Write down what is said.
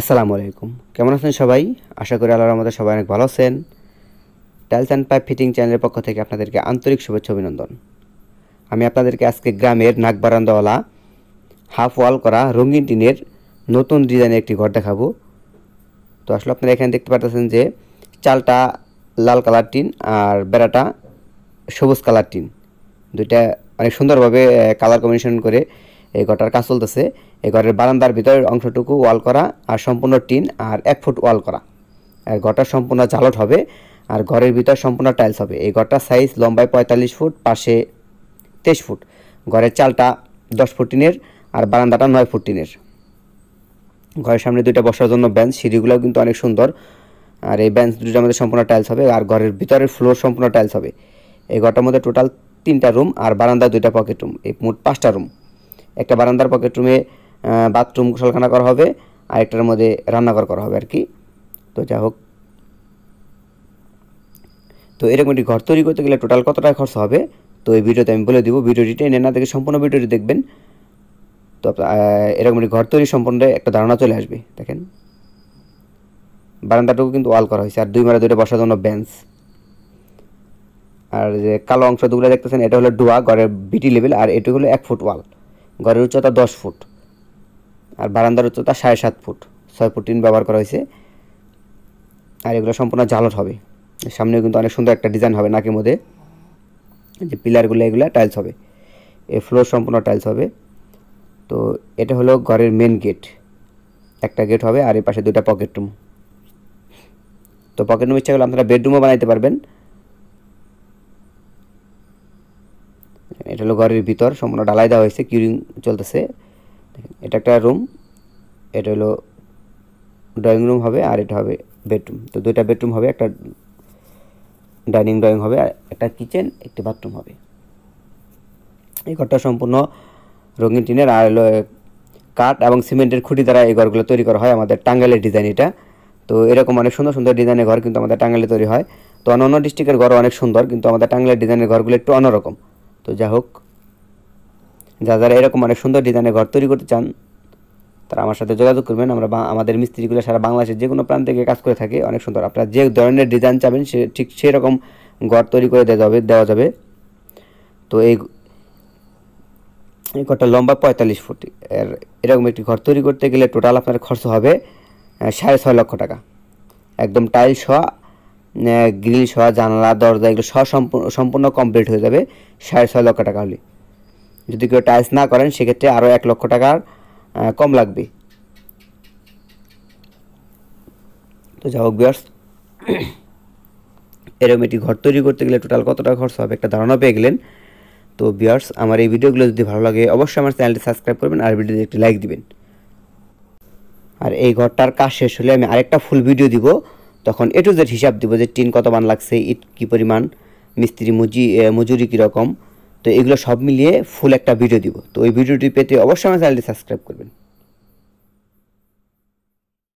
আসসালামু আলাইকুম কেমন আছেন সবাই আশা করি আল্লাহর আমাদের সবাই অনেক ভালো আছেন টাইলস অ্যান্ড পাইপ ফিটিং চ্যানেলের পক্ষ থেকে আপনাদেরকে আন্তরিক শুভেচ্ছা অভিনন্দন আমি আপনাদেরকে আজকে গ্রামের নাক বারান্দাওয়ালা হাফ ওয়াল করা রঙিন টিনের নতুন ডিজাইনের একটি ঘর দেখাবো তো আসলে আপনারা এখানে দেখতে পাচ্ছেন যে চালটা লাল কালার টিন আর বেড়াটা সবুজ কালার টিন দুইটা অনেক সুন্দরভাবে কালার কম্বিনেশন করে এই ঘরটার কাজ চলতেছে এই ঘরের বারান্দার ভিতরের অংশটুকু ওয়াল করা আর সম্পূর্ণ টিন আর এক ফুট ওয়াল করা আর ঘরটা সম্পূর্ণ জালট হবে আর ঘরের ভিতর সম্পূর্ণ টাইলস হবে এই ঘরটার সাইজ লম্বায় পঁয়তাল্লিশ ফুট পাশে তেইশ ফুট ঘরের চালটা দশ ফুট টিনের আর বারান্দাটা নয় ফুট টিনের ঘরের সামনে দুইটা বসার জন্য বেঞ্চ সিঁড়িগুলোও কিন্তু অনেক সুন্দর আর এই বেঞ্চ দুটোর মধ্যে সম্পূর্ণ টাইলস হবে আর ঘরের ভিতরের ফ্লোর সম্পূর্ণ টাইলস হবে এই ঘরটার মধ্যে টোটাল তিনটা রুম আর বারান্দা দুইটা পকেট রুম এই মোট পাঁচটা রুম একটা বারান্দার পকেট রুমে বাথরুম গোসলখানা করা হবে আর একটার মধ্যে রান্নাঘর করা হবে আর কি তো যা হোক তো এরকম একটি ঘর তৈরি করতে গেলে টোটাল কত টাকা খরচ হবে তো এই ভিডিওতে আমি বলে দিব ভিডিওটি টেনে না থেকে সম্পূর্ণ ভিডিওটি দেখবেন তো এরকম একটি ঘর তৈরি সম্পূর্ণ একটা ধারণা চলে আসবে দেখেন বারান্দাটুকু কিন্তু ওয়াল করা হয়েছে আর দুই মারা দুটো বসার জন্য বেঞ্চ আর যে কালো অংশ দুগুলো দেখতেছেন এটা হলো ডুয়া ঘরের বিটি লেভেল আর এটুকু হলো এক ফুট ওয়াল ঘরের উচ্চতা দশ ফুট আর বারান্দার উচ্চতা সাড়ে সাত ফুট ছয় ফুট টিন ব্যবহার করা হয়েছে আর এগুলো সম্পূর্ণ জালট হবে সামনেও কিন্তু অনেক সুন্দর একটা ডিজাইন হবে নাকের মধ্যে যে পিলারগুলো এগুলো টাইলস হবে এ ফ্লোর সম্পূর্ণ টাইলস হবে তো এটা হলো ঘরের মেন গেট একটা গেট হবে আর এই পাশে দুটা পকেট রুম তো পকেট রুম ইচ্ছা করলে আপনারা বেডরুমও বানাইতে পারবেন এটা হলো ঘরের ভিতর সম্পূর্ণ ঢালাই দেওয়া হয়েছে কিউরিং চলতেছে এটা একটা রুম এটা হলো ড্রয়িং রুম হবে আর এটা হবে বেডরুম তো দুইটা বেডরুম হবে একটা ডাইনিং ড্রয়িং হবে আর একটা কিচেন একটি বাথরুম হবে এই ঘরটা সম্পূর্ণ রঙিন টিনের আর হলো কাঠ এবং সিমেন্টের খুঁটি দ্বারা এই ঘরগুলো তৈরি করা হয় আমাদের টাঙ্গালের ডিজাইন এটা তো এরকম অনেক সুন্দর সুন্দর ডিজাইনের ঘর কিন্তু আমাদের টাঙ্গালে তৈরি হয় তো অন্য অন্য ডিস্ট্রিক্টের ঘর অনেক সুন্দর কিন্তু আমাদের টাঙ্গালের ডিজাইনের ঘরগুলো একটু অন্যরকম তো যা হোক যা যারা এরকম অনেক সুন্দর ডিজাইনের ঘর তৈরি করতে চান তারা আমার সাথে যোগাযোগ করবেন আমরা আমাদের মিস্ত্রিগুলো সারা বাংলাদেশের যে কোনো প্রান্ত থেকে কাজ করে থাকে অনেক সুন্দর আপনারা যে ধরনের ডিজাইন চাবেন সে ঠিক সেরকম ঘর তৈরি করে দেওয়া যাবে দেওয়া যাবে তো এই এই ঘরটা লম্বা পঁয়তাল্লিশ ফুট এর এরকম একটি ঘর তৈরি করতে গেলে টোটাল আপনার খরচ হবে সাড়ে ছয় লক্ষ টাকা একদম টাইলস হওয়া গ্রিল সহ জানালা দরজা এগুলো সহ সম্পূর্ণ কমপ্লিট হয়ে যাবে সাড়ে ছয় লক্ষ টাকা হলে যদি কেউ টাইলস না করেন সেক্ষেত্রে আরও এক লক্ষ টাকার কম লাগবে তো যাই হোক বিয়ার্স এরকম একটি ঘর তৈরি করতে গেলে টোটাল কত টাকা খরচ হবে একটা ধারণা পেয়ে গেলেন তো বিয়ার্স আমার এই ভিডিওগুলো যদি ভালো লাগে অবশ্যই আমার চ্যানেলটি সাবস্ক্রাইব করবেন আর ভিডিওতে একটি লাইক দিবেন আর এই ঘরটার কাজ শেষ হলে আমি আরেকটা ফুল ভিডিও দিব তখন এ টু জেড হিসাব দিব যে টিন কত মান লাগছে ইট কি পরিমাণ মিস্ত্রি মজুরি মজুরি কীরকম তো এগুলো সব মিলিয়ে ফুল একটা ভিডিও দিব তো ওই ভিডিওটি পেতে অবশ্যই আমার চ্যানেলটি সাবস্ক্রাইব করবেন